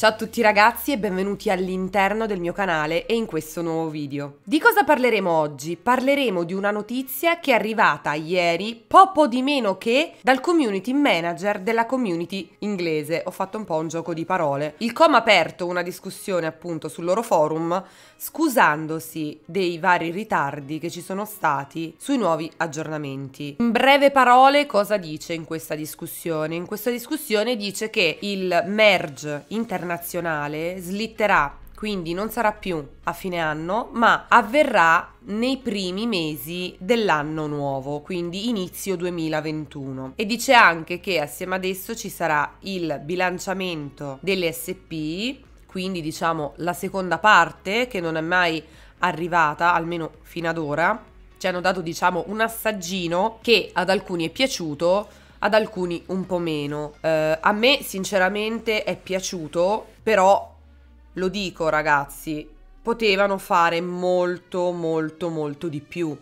Ciao a tutti ragazzi e benvenuti all'interno del mio canale e in questo nuovo video. Di cosa parleremo oggi? Parleremo di una notizia che è arrivata ieri, poco di meno che dal community manager della community inglese. Ho fatto un po' un gioco di parole. Il com ha aperto una discussione appunto sul loro forum scusandosi dei vari ritardi che ci sono stati sui nuovi aggiornamenti. In breve parole cosa dice in questa discussione? In questa discussione dice che il merge internazionale internazionale slitterà, quindi non sarà più a fine anno, ma avverrà nei primi mesi dell'anno nuovo, quindi inizio 2021. E dice anche che assieme ad esso ci sarà il bilanciamento delle SP, quindi diciamo la seconda parte che non è mai arrivata, almeno fino ad ora. Ci hanno dato diciamo un assaggino che ad alcuni è piaciuto, ad alcuni un po' meno. Eh, a me sinceramente è piaciuto, però lo dico ragazzi, potevano fare molto molto molto di più.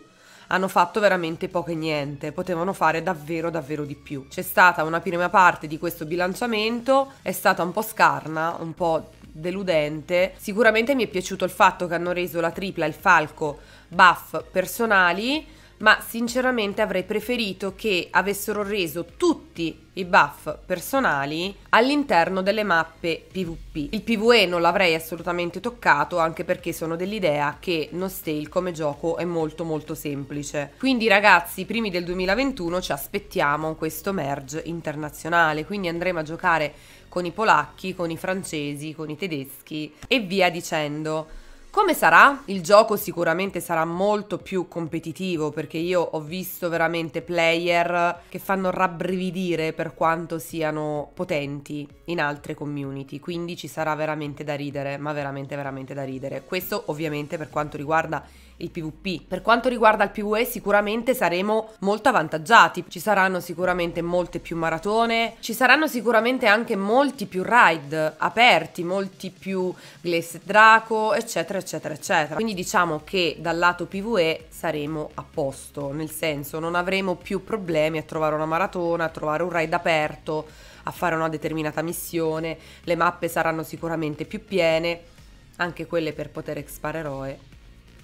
Hanno fatto veramente poco e niente, potevano fare davvero davvero di più. C'è stata una prima parte di questo bilanciamento, è stata un po' scarna, un po' deludente. Sicuramente mi è piaciuto il fatto che hanno reso la tripla, e il falco, buff personali ma sinceramente avrei preferito che avessero reso tutti i buff personali all'interno delle mappe PvP. Il PvE non l'avrei assolutamente toccato anche perché sono dell'idea che Nostale come gioco è molto molto semplice. Quindi ragazzi, primi del 2021 ci aspettiamo questo merge internazionale, quindi andremo a giocare con i polacchi, con i francesi, con i tedeschi e via dicendo. Come sarà? Il gioco sicuramente sarà molto più competitivo perché io ho visto veramente player che fanno rabbrividire per quanto siano potenti in altre community, quindi ci sarà veramente da ridere, ma veramente veramente da ridere. Questo ovviamente per quanto riguarda il PvP. Per quanto riguarda il PvE sicuramente saremo molto avvantaggiati, ci saranno sicuramente molte più maratone, ci saranno sicuramente anche molti più ride aperti, molti più Glace Draco, eccetera, eccetera, eccetera. Quindi diciamo che dal lato PvE saremo a posto, nel senso non avremo più problemi a trovare una maratona, a trovare un ride aperto, a fare una determinata missione, le mappe saranno sicuramente più piene, anche quelle per poter expare eroe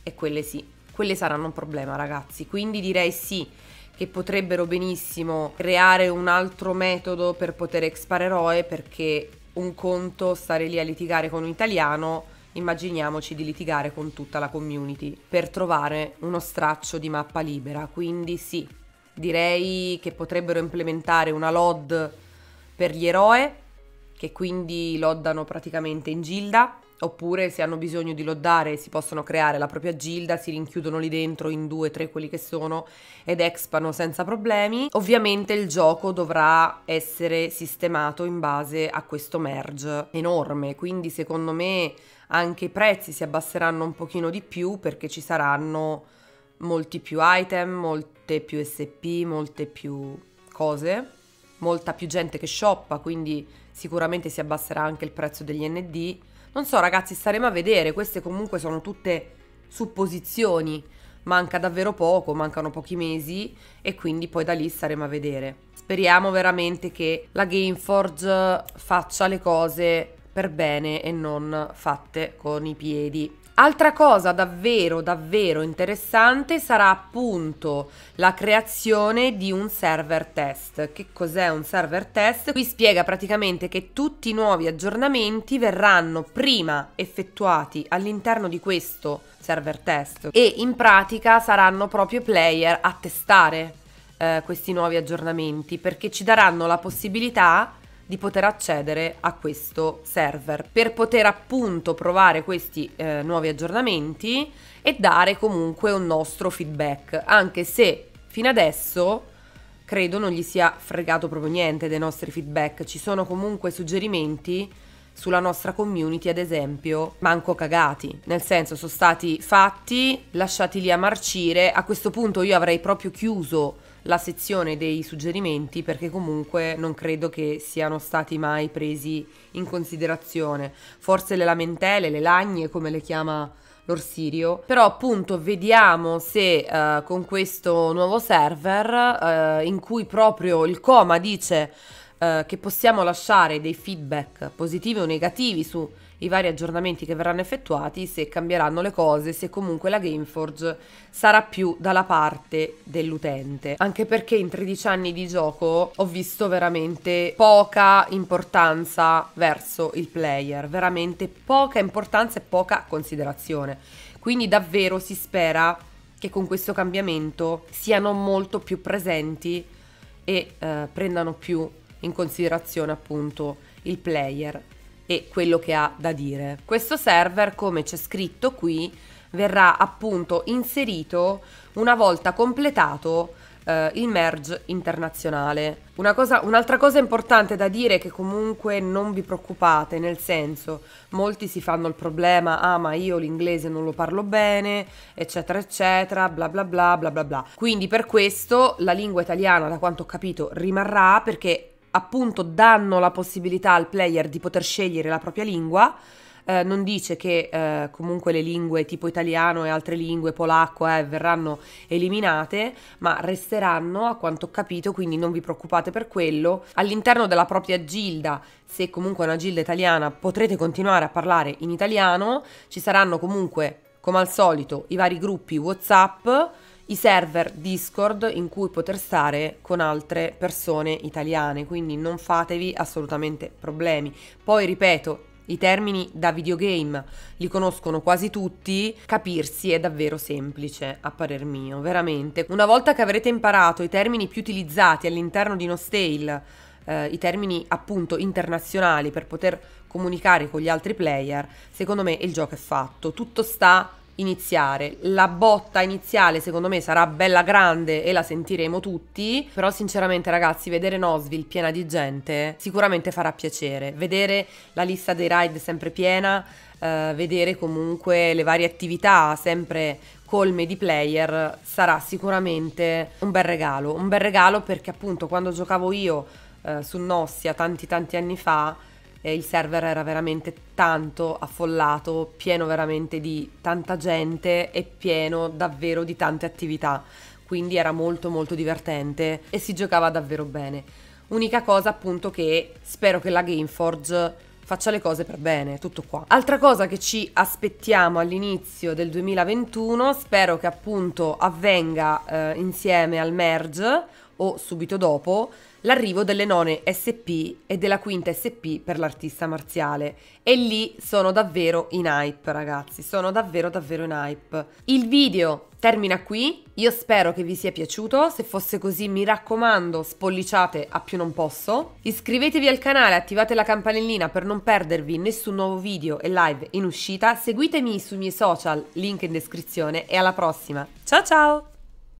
e quelle sì, quelle saranno un problema ragazzi, quindi direi sì che potrebbero benissimo creare un altro metodo per poter expare eroe perché un conto stare lì a litigare con un italiano immaginiamoci di litigare con tutta la community per trovare uno straccio di mappa libera. Quindi sì, direi che potrebbero implementare una LOD per gli eroe, che quindi loddano praticamente in Gilda, Oppure se hanno bisogno di loddare si possono creare la propria gilda, si rinchiudono lì dentro in due, tre quelli che sono ed expano senza problemi. Ovviamente il gioco dovrà essere sistemato in base a questo merge enorme, quindi secondo me anche i prezzi si abbasseranno un pochino di più perché ci saranno molti più item, molte più SP, molte più cose, molta più gente che shoppa, quindi sicuramente si abbasserà anche il prezzo degli ND non so ragazzi, staremo a vedere, queste comunque sono tutte supposizioni, manca davvero poco, mancano pochi mesi e quindi poi da lì staremo a vedere. Speriamo veramente che la Gameforge faccia le cose per bene e non fatte con i piedi. Altra cosa davvero, davvero interessante sarà appunto la creazione di un server test. Che cos'è un server test? Qui spiega praticamente che tutti i nuovi aggiornamenti verranno prima effettuati all'interno di questo server test e in pratica saranno proprio player a testare eh, questi nuovi aggiornamenti perché ci daranno la possibilità di poter accedere a questo server per poter appunto provare questi eh, nuovi aggiornamenti e dare comunque un nostro feedback, anche se fino adesso credo non gli sia fregato proprio niente dei nostri feedback, ci sono comunque suggerimenti sulla nostra community, ad esempio, manco cagati. Nel senso, sono stati fatti, lasciati lì a marcire. A questo punto io avrei proprio chiuso la sezione dei suggerimenti perché comunque non credo che siano stati mai presi in considerazione. Forse le lamentele, le lagne come le chiama l'Orsirio, però appunto vediamo se uh, con questo nuovo server uh, in cui proprio il coma dice eh, che possiamo lasciare dei feedback positivi o negativi sui vari aggiornamenti che verranno effettuati, se cambieranno le cose, se comunque la Gameforge sarà più dalla parte dell'utente. Anche perché in 13 anni di gioco ho visto veramente poca importanza verso il player, veramente poca importanza e poca considerazione. Quindi davvero si spera che con questo cambiamento siano molto più presenti e eh, prendano più in considerazione appunto il player e quello che ha da dire. Questo server, come c'è scritto qui, verrà appunto inserito una volta completato eh, il merge internazionale. Una cosa, un'altra cosa importante da dire è che comunque non vi preoccupate, nel senso, molti si fanno il problema, ah ma io l'inglese non lo parlo bene, eccetera, eccetera, bla bla bla bla bla bla. Quindi per questo la lingua italiana, da quanto ho capito, rimarrà perché appunto danno la possibilità al player di poter scegliere la propria lingua. Eh, non dice che eh, comunque le lingue tipo italiano e altre lingue, polacco, eh, verranno eliminate, ma resteranno a quanto ho capito, quindi non vi preoccupate per quello. All'interno della propria gilda, se comunque è una gilda italiana, potrete continuare a parlare in italiano, ci saranno comunque, come al solito, i vari gruppi WhatsApp i server Discord in cui poter stare con altre persone italiane, quindi non fatevi assolutamente problemi. Poi ripeto, i termini da videogame li conoscono quasi tutti, capirsi è davvero semplice, a parer mio, veramente. Una volta che avrete imparato i termini più utilizzati all'interno di Nostale, eh, i termini appunto internazionali per poter comunicare con gli altri player, secondo me il gioco è fatto. Tutto sta iniziare. La botta iniziale secondo me sarà bella grande e la sentiremo tutti, però sinceramente ragazzi vedere Nosville piena di gente sicuramente farà piacere. Vedere la lista dei ride sempre piena, eh, vedere comunque le varie attività sempre colme di player sarà sicuramente un bel regalo, un bel regalo perché appunto quando giocavo io eh, su Nossia tanti tanti anni fa eh, il server era veramente tanto affollato, pieno veramente di tanta gente e pieno davvero di tante attività, quindi era molto molto divertente e si giocava davvero bene. Unica cosa appunto che spero che la Gameforge faccia le cose per bene, tutto qua. Altra cosa che ci aspettiamo all'inizio del 2021, spero che appunto avvenga eh, insieme al merge o subito dopo l'arrivo delle none SP e della quinta SP per l'artista marziale. E lì sono davvero in hype, ragazzi, sono davvero davvero in hype. Il video termina qui, io spero che vi sia piaciuto, se fosse così mi raccomando spolliciate a più non posso, iscrivetevi al canale, attivate la campanellina per non perdervi nessun nuovo video e live in uscita, seguitemi sui miei social, link in descrizione e alla prossima, ciao ciao!